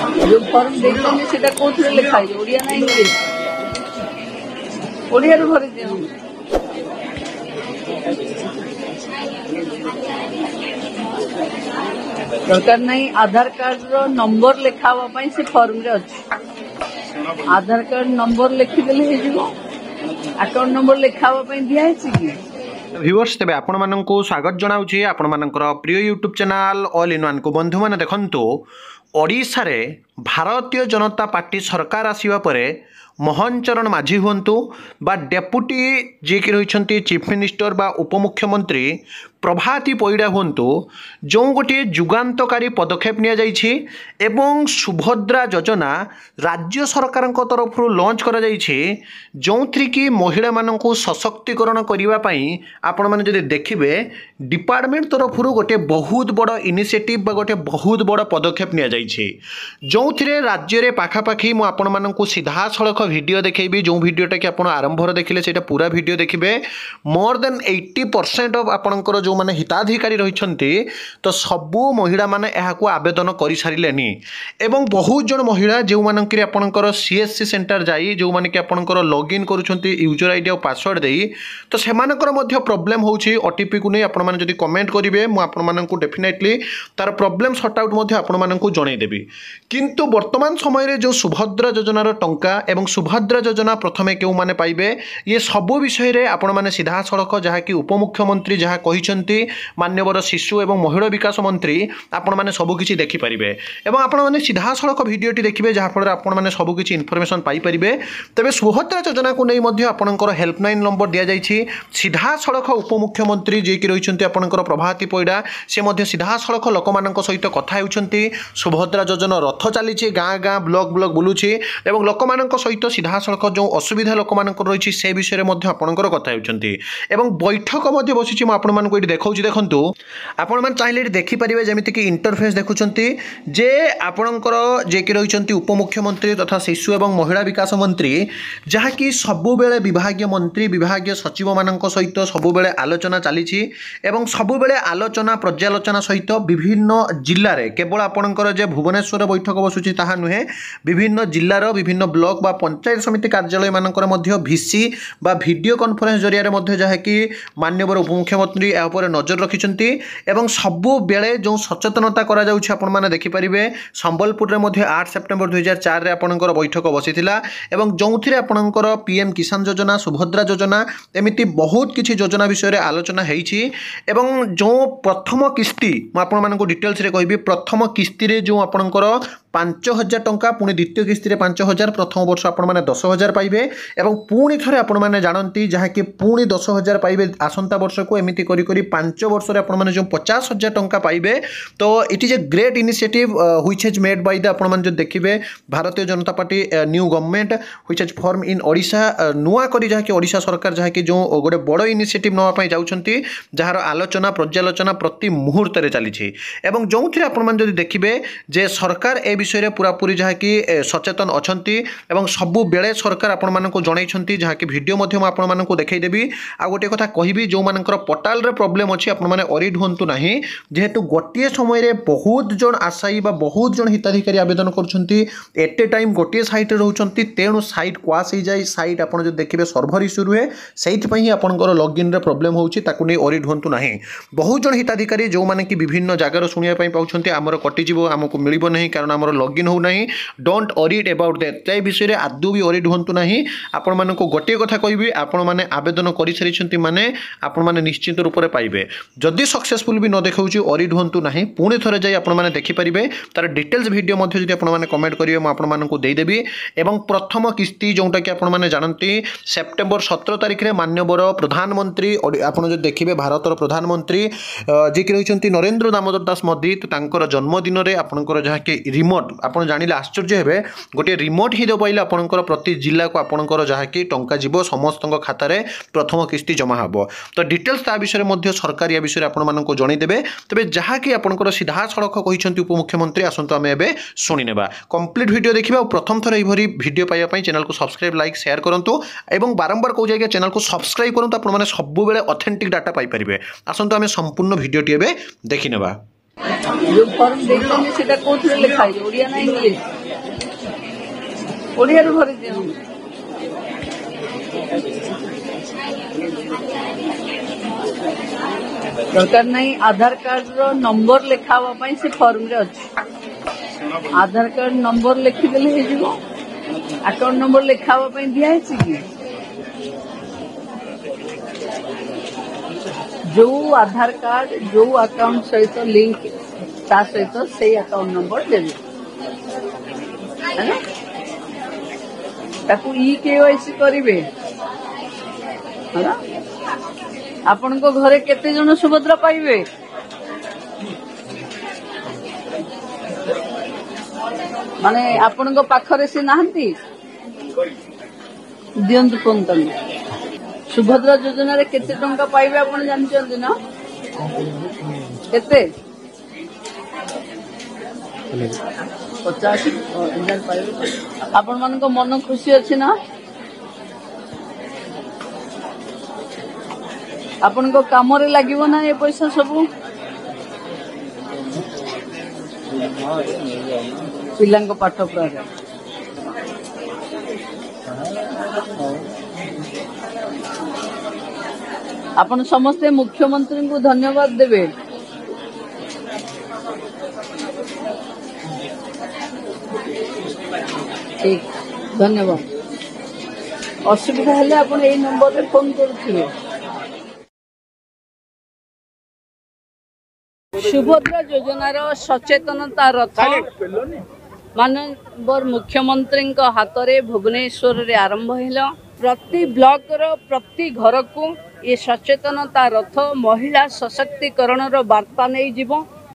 ଯୋଉ ଫର୍ମ ଦେଇଛନ୍ତି ସେଟା କୋଉଥିରେ ଲେଖା ହେଇଛି ଓଡ଼ିଆ ନା ଇଂଲିଶ ଓଡ଼ିଆରୁ ଭରି ଦିଅ ଦରକାର ନାହିଁ ଆଧାର କାର୍ଡର ନମ୍ବର ଲେଖା ହେବା ପାଇଁ ସେ ଫର୍ମରେ ଅଛି ଆଧାର କାର୍ଡ ନମ୍ବର ଲେଖିଦେଲେ ହେଇଯିବ ଆକାଉଣ୍ଟ ନମ୍ବର ଲେଖା ହେବା ପାଇଁ ଦିଆହେଇଛି କି ভিউর্স তেবে আপনার স্বাগত জনাওছি আপনার প্রিয় YouTube channel all in one বন্ধু মানে দেখুন ଓଡ଼ିଶାରେ ଭାରତୀୟ ଜନତା ପାର୍ଟି ସରକାର ଆସିବା ପରେ মোহন চরণ মাঝি হুঁতু বা ডেপুটি যিଏକି ରହିଛନ୍ତି ଚିଫ୍ ମିନିଷ୍ଟର ବା ଉପମୁଖ୍ୟମନ୍ତ୍ରୀ ପ୍ରଭାତୀ ପରିଡ଼ା ହୁଅନ୍ତୁ ଯେଉଁ ଗୋଟିଏ ଯୁଗାନ୍ତକାରୀ ପଦକ୍ଷେପ ନିଆଯାଇଛି ଏବଂ ସୁଭଦ୍ରା ଯୋଜନା ରାଜ୍ୟ ସରକାରଙ୍କ ତରଫରୁ ଲଞ୍ଚ କରାଯାଇଛି ଯେଉଁଥିରେ କି ମହିଳାମାନଙ୍କୁ ସଶକ୍ତିକରଣ କରିବା ପାଇଁ ଆପଣମାନେ ଯଦି ଦେଖିବେ ଡିପାର୍ଟମେଣ୍ଟ ତରଫରୁ ଗୋଟେ ବହୁତ ବଡ଼ ଇନିସିଏଟିଭ୍ ବା ଗୋଟେ ବହୁତ ବଡ଼ ପଦକ୍ଷେପ ନିଆଯାଇଛି ଯେଉଁଥିରେ ରାଜ୍ୟରେ ପାଖାପାଖି ମୁଁ ଆପଣମାନଙ୍କୁ ସିଧାସଳଖ ভিডিও দেখেবি যে ভিডিওটাকি আপনার আরম্ভর দেখলে সেটা পুরা ভিডিও দেখবে মোর দেন এইটি পরসেন্ট অফ আপনার যে হিতাধিকারী রয়েছেন তো সবু মহিলা মানে এখন আবেদন করে সারে এবং বহু জন মহিলা যে আপনার সিএসসি সেন্টার যাই যে আপনার লগ ইন করছেন ইউজর আইডি আর পাসওয়ার্ড দিয়ে তো সে প্রোবলেম হচ্ছে ওটিপি কু নিয়ে আপনার যদি কমেন্ট করবে মু আপনার ডেফিনেটলি তার প্রোবলেম সর্ট আউট আপনার জনাইদেবি কিন্তু বর্তমান সময়ের যে সুভদ্রা যোজনার টঙ্কা এবং ସୁଭଦ୍ରା ଯୋଜନା ପ୍ରଥମେ କେଉଁମାନେ ପାଇବେ ଇଏ ସବୁ ବିଷୟରେ ଆପଣମାନେ ସିଧାସଳଖ ଯାହାକି ଉପମୁଖ୍ୟମନ୍ତ୍ରୀ ଯାହା କହିଛନ୍ତି ମାନ୍ୟବର ଶିଶୁ ଏବଂ ମହିଳା ବିକାଶ ମନ୍ତ୍ରୀ ଆପଣମାନେ ସବୁକିଛି ଦେଖିପାରିବେ ଏବଂ ଆପଣମାନେ ସିଧାସଳଖ ଭିଡ଼ିଓଟି ଦେଖିବେ ଯାହାଫଳରେ ଆପଣମାନେ ସବୁକିଛି ଇନଫର୍ମେସନ୍ ପାଇପାରିବେ ତେବେ ସୁଭଦ୍ରା ଯୋଜନାକୁ ନେଇ ମଧ୍ୟ ଆପଣଙ୍କର ହେଲ୍ପଲାଇନ୍ ନମ୍ବର ଦିଆଯାଇଛି ସିଧାସଳଖ ଉପମୁଖ୍ୟମନ୍ତ୍ରୀ ଯିଏକି ରହିଛନ୍ତି ଆପଣଙ୍କର ପ୍ରଭାତୀ ପଇଡ଼ା ସେ ମଧ୍ୟ ସିଧାସଳଖ ଲୋକମାନଙ୍କ ସହିତ କଥା ହେଉଛନ୍ତି ସୁଭଦ୍ରା ଯୋଜନା ରଥ ଚାଲିଛି ଗାଁ ଗାଁ ବ୍ଲକ୍ ବ୍ଲକ୍ ବୁଲୁଛି ଏବଂ ଲୋକମାନଙ୍କ ସହିତ ସହିତ ସିଧାସଳଖ ଯେଉଁ ଅସୁବିଧା ଲୋକମାନଙ୍କର ରହିଛି ସେ ବିଷୟରେ ମଧ୍ୟ ଆପଣଙ୍କର କଥା ହେଉଛନ୍ତି ଏବଂ ବୈଠକ ମଧ୍ୟ ବସିଛି ମୁଁ ଆପଣମାନଙ୍କୁ ଏଠି ଦେଖାଉଛି ଦେଖନ୍ତୁ ଆପଣମାନେ ଚାହିଁଲେ ଏଠି ଦେଖିପାରିବେ ଯେମିତିକି ଇଣ୍ଟରଫେସ୍ ଦେଖୁଛନ୍ତି ଯେ ଆପଣଙ୍କର ଯିଏକି ରହିଛନ୍ତି ଉପମୁଖ୍ୟମନ୍ତ୍ରୀ ତଥା ଶିଶୁ ଏବଂ ମହିଳା ବିକାଶ ମନ୍ତ୍ରୀ ଯାହାକି ସବୁବେଳେ ବିଭାଗୀୟ ମନ୍ତ୍ରୀ ବିଭାଗୀୟ ସଚିବମାନଙ୍କ ସହିତ ସବୁବେଳେ ଆଲୋଚନା ଚାଲିଛି ଏବଂ ସବୁବେଳେ ଆଲୋଚନା ପର୍ଯ୍ୟାଲୋଚନା ସହିତ ବିଭିନ୍ନ ଜିଲ୍ଲାରେ କେବଳ ଆପଣଙ୍କର ଯେ ଭୁବନେଶ୍ୱର ବୈଠକ ବସୁଛି ତାହା ନୁହେଁ ବିଭିନ୍ନ ଜିଲ୍ଲାର ବିଭିନ୍ନ ବ୍ଲକ ବା ପଞ୍ଚାୟତ ସମିତି କାର୍ଯ୍ୟାଳୟମାନଙ୍କର ମଧ୍ୟ ଭିସି ବା ଭିଡ଼ିଓ କନଫରେନ୍ସ ଜରିଆରେ ମଧ୍ୟ ଯାହାକି ମାନ୍ୟବର ଉପମୁଖ୍ୟମନ୍ତ୍ରୀ ଏହା ଉପରେ ନଜର ରଖିଛନ୍ତି ଏବଂ ସବୁବେଳେ ଯେଉଁ ସଚେତନତା କରାଯାଉଛି ଆପଣମାନେ ଦେଖିପାରିବେ ସମ୍ବଲପୁରରେ ମଧ୍ୟ ଆଠ ସେପ୍ଟେମ୍ବର ଦୁଇହଜାର ଚାରିରେ ଆପଣଙ୍କର ବୈଠକ ବସିଥିଲା ଏବଂ ଯେଉଁଥିରେ ଆପଣଙ୍କର ପି ଏମ୍ କିଷାନ ଯୋଜନା ସୁଭଦ୍ରା ଯୋଜନା ଏମିତି ବହୁତ କିଛି ଯୋଜନା ବିଷୟରେ ଆଲୋଚନା ହେଇଛି ଏବଂ ଯେଉଁ ପ୍ରଥମ କିସ୍ତି ମୁଁ ଆପଣମାନଙ୍କୁ ଡିଟେଲ୍ସରେ କହିବି ପ୍ରଥମ କିସ୍ତିରେ ଯେଉଁ ଆପଣଙ୍କର ପାଞ୍ଚ ହଜାର ଟଙ୍କା ପୁଣି ଦ୍ୱିତୀୟ କିସ୍ତିରେ ପାଞ୍ଚ ହଜାର ପ୍ରଥମ ବର୍ଷ ଆପଣମାନେ ଦଶ ହଜାର ପାଇବେ ଏବଂ ପୁଣି ଥରେ ଆପଣମାନେ ଜାଣନ୍ତି ଯାହାକି ପୁଣି ଦଶ ହଜାର ପାଇବେ ଆସନ୍ତା ବର୍ଷକୁ ଏମିତି କରି କରି ପାଞ୍ଚ ବର୍ଷରେ ଆପଣମାନେ ଯେଉଁ ପଚାଶ ହଜାର ଟଙ୍କା ପାଇବେ ତ it is a great initiative which has made by the ଆପଣମାନେ ଯଦି ଦେଖିବେ Bharatiya Janata Party new government which has form in Odisha ନୂଆ କରି ଯାହାକି ଓଡ଼ିଶା ସରକାର ଯାହାକି ଯେଉଁ ଗୋଟେ ବଡ଼ ଇନିସିଏଟିଭ୍ ନେବା ପାଇଁ ଯାଉଛନ୍ତି ଯାହାର ଆଲୋଚନା ପର୍ଯ୍ୟାଲୋଚନା ପ୍ରତି ମୁହୂର୍ତ୍ତରେ ଚାଲିଛି ଏବଂ ଯେଉଁଥିରେ ଆପଣମାନେ ଯଦି ଦେଖିବେ ଯେ ସରକାର ଏ বিষয়ে পুরাপুরি যাকি সচেতন অনেক এবং সবুলে সরকার আপনার জনাই যাকি ভিডিও আপনার দেখাইদেবি আউ গোটিয়ে কথা কহবি যে পটালে প্রোবলেম অনেক আপনার অরিড হুম না যেহেতু গোটিয়ে সময়ের বহুত জন আশায়ী বা বহুত জন হিতাধিকারী আবেদন করছেন এট এ টাইম গোটিয়ে সাইটে রোচান তেণু সাইট কোয়াশ হয়ে যায় সাইট আপনার যদি দেখবে সর্ভর ইস্যু রুহে সেইপাই আপনার লগ ইন্রে প্রোবলেম হচ্ছে তাকে নিয়ে অরিড হুম না বহু জন হিতাধিকারী যে বিভিন্ন জায়গার শুনে পাচ্ছেন আমার কটিযোগ আমি মিলব না কারণ আমার ଲଗ୍ଇନ୍ ହେଉନାହିଁ ଡୋଣ୍ଟ ଅରିଡ୍ ଏବାଉଟ୍ ଦ୍ୟାଟ୍ ତା ବିଷୟରେ ଆଦୌ ବି ଅରିଡ୍ ହୁଅନ୍ତୁ ନାହିଁ ଆପଣମାନଙ୍କୁ ଗୋଟିଏ କଥା କହିବି ଆପଣମାନେ ଆବେଦନ କରିସାରିଛନ୍ତି ମାନେ ଆପଣମାନେ ନିଶ୍ଚିତ ରୂପରେ ପାଇବେ ଯଦି ସକ୍ସେସଫୁଲ୍ ବି ନ ଦେଖାଉଛି ଅରିଡ୍ ହୁଅନ୍ତୁ ନାହିଁ ପୁଣି ଥରେ ଯାଇ ଆପଣମାନେ ଦେଖିପାରିବେ ତା'ର ଡିଟେଲ୍ସ ଭିଡ଼ିଓ ମଧ୍ୟ ଯଦି ଆପଣମାନେ କମେଣ୍ଟ କରିବେ ମୁଁ ଆପଣମାନଙ୍କୁ ଦେଇଦେବି ଏବଂ ପ୍ରଥମ କିସ୍ତି ଯେଉଁଟାକି ଆପଣମାନେ ଜାଣନ୍ତି ସେପ୍ଟେମ୍ବର ସତର ତାରିଖରେ ମାନ୍ୟବର ପ୍ରଧାନମନ୍ତ୍ରୀ ଆପଣ ଯଦି ଦେଖିବେ ଭାରତର ପ୍ରଧାନମନ୍ତ୍ରୀ ଯିଏକି ରହିଛନ୍ତି ନରେନ୍ଦ୍ର ଦାମୋଦର ଦାସ ମୋଦି ତାଙ୍କର ଜନ୍ମଦିନରେ ଆପଣଙ୍କର ଯାହାକି ରିମୋ ରିମୋଟ୍ ଆପଣ ଜାଣିଲେ ଆଶ୍ଚର୍ଯ୍ୟ ହେବେ ଗୋଟିଏ ରିମୋଟ୍ ହିଁ ଦେବପାଇଲେ ଆପଣଙ୍କର ପ୍ରତି ଜିଲ୍ଲାକୁ ଆପଣଙ୍କର ଯାହାକି ଟଙ୍କା ଯିବ ସମସ୍ତଙ୍କ ଖାତାରେ ପ୍ରଥମ କିସ୍ତି ଜମା ହେବ ତ ଡିଟେଲ୍ସ ତା ବିଷୟରେ ମଧ୍ୟ ସରକାର ଏ ବିଷୟରେ ଆପଣମାନଙ୍କୁ ଜଣାଇଦେବେ ତେବେ ଯାହାକି ଆପଣଙ୍କର ସିଧାସଳଖ କହିଛନ୍ତି ଉପମୁଖ୍ୟମନ୍ତ୍ରୀ ଆସନ୍ତୁ ଆମେ ଏବେ ଶୁଣିନେବା କମ୍ପ୍ଲିଟ୍ ଭିଡ଼ିଓ ଦେଖିବା ଆଉ ପ୍ରଥମ ଥର ଏହିଭଳି ଭିଡ଼ିଓ ପାଇବା ପାଇଁ ଚ୍ୟାନେଲକୁ ସବସ୍କ୍ରାଇବ୍ ଲାଇକ୍ ସେୟାର କରନ୍ତୁ ଏବଂ ବାରମ୍ବାର କେଉଁ ଯାଇକି ଚ୍ୟାନେଲକୁ ସବସ୍କ୍ରାଇବ୍ କରନ୍ତୁ ଆପଣମାନେ ସବୁବେଳେ ଅଥେଣ୍ଟିକ୍ ଡାଟା ପାଇପାରିବେ ଆସନ୍ତୁ ଆମେ ସମ୍ପୂର୍ଣ୍ଣ ଭିଡ଼ିଓଟି ଏବେ ଦେଖିନେବା ଯୋଉ ଫର୍ମ ଦେଇଛନ୍ତି ସେଟା କୋଉଥିରେ ଲେଖା ହେଇଛି ଓଡ଼ିଆ ନା ଇଂଲିଶ ଓଡ଼ିଆରୁ ଭରି ଦିଅ ଦରକାର ନାହିଁ ଆଧାର କାର୍ଡର ନମ୍ବର ଲେଖା ହେବା ପାଇଁ ସେ ଫର୍ମରେ ଅଛି ଆଧାର କାର୍ଡ ନମ୍ବର ଲେଖିଦେଲେ ହେଇଯିବ ଆକାଉଣ୍ଟ ନମ୍ବର ଲେଖା ହେବା ପାଇଁ ଦିଆହେଇଛି କି ଯୋଉ ଆଧାର କାର୍ଡ ଯୋଉ ଆକାଉଣ୍ଟ ସହିତ ଲିଙ୍କ ତା ସହିତ ସେଇ ଆକାଉଣ୍ଟ ନମ୍ବର ଦେବେ ତାକୁ ଇ କେ କେୱାଇସି କରିବେ ଆପଣଙ୍କ ଘରେ କେତେ ଜଣ ସୁଭଦ୍ରା ପାଇବେ ମାନେ ଆପଣଙ୍କ ପାଖରେ ସେ ନାହାନ୍ତି ଦିଅନ୍ତୁ ଫୋନ୍ ତମେ ସୁଭଦ୍ରା ଯୋଜନାରେ କେତେ ଟଙ୍କା ପାଇବେ ଆପଣ ଜାଣିଛନ୍ତି ନା କେତେ ପଚାଶ ପାଇବେ ଆପଣମାନଙ୍କ ମନ ଖୁସି ଅଛି ନା ଆପଣଙ୍କ କାମରେ ଲାଗିବ ନା ଏ ପଇସା ସବୁ ପିଲାଙ୍କ ପାଠ ପଢ଼ାରେ ଆପଣ ସମସ୍ତେ ମୁଖ୍ୟମନ୍ତ୍ରୀଙ୍କୁ ଧନ୍ୟବାଦ ଦେବେ ଠିକ ଧନ୍ୟବାଦ ଅସୁବିଧା ହେଲେ ଆପଣ ଏଇ ନମ୍ବରରେ ଫୋନ୍ କରୁଥିବେ ସୁଭଦ୍ରା ଯୋଜନାର ସଚେତନତା ରଥ ମାନ୍ୟବର ମୁଖ୍ୟମନ୍ତ୍ରୀଙ୍କ ହାତରେ ଭୁବନେଶ୍ୱରରେ ଆରମ୍ଭ ହେଲା ପ୍ରତି ବ୍ଲକର ପ୍ରତି ଘରକୁ ଏ ସଚେତନତା ରଥ ମହିଳା ସଶକ୍ତିକରଣର ବାର୍ତ୍ତା ନେଇଯିବ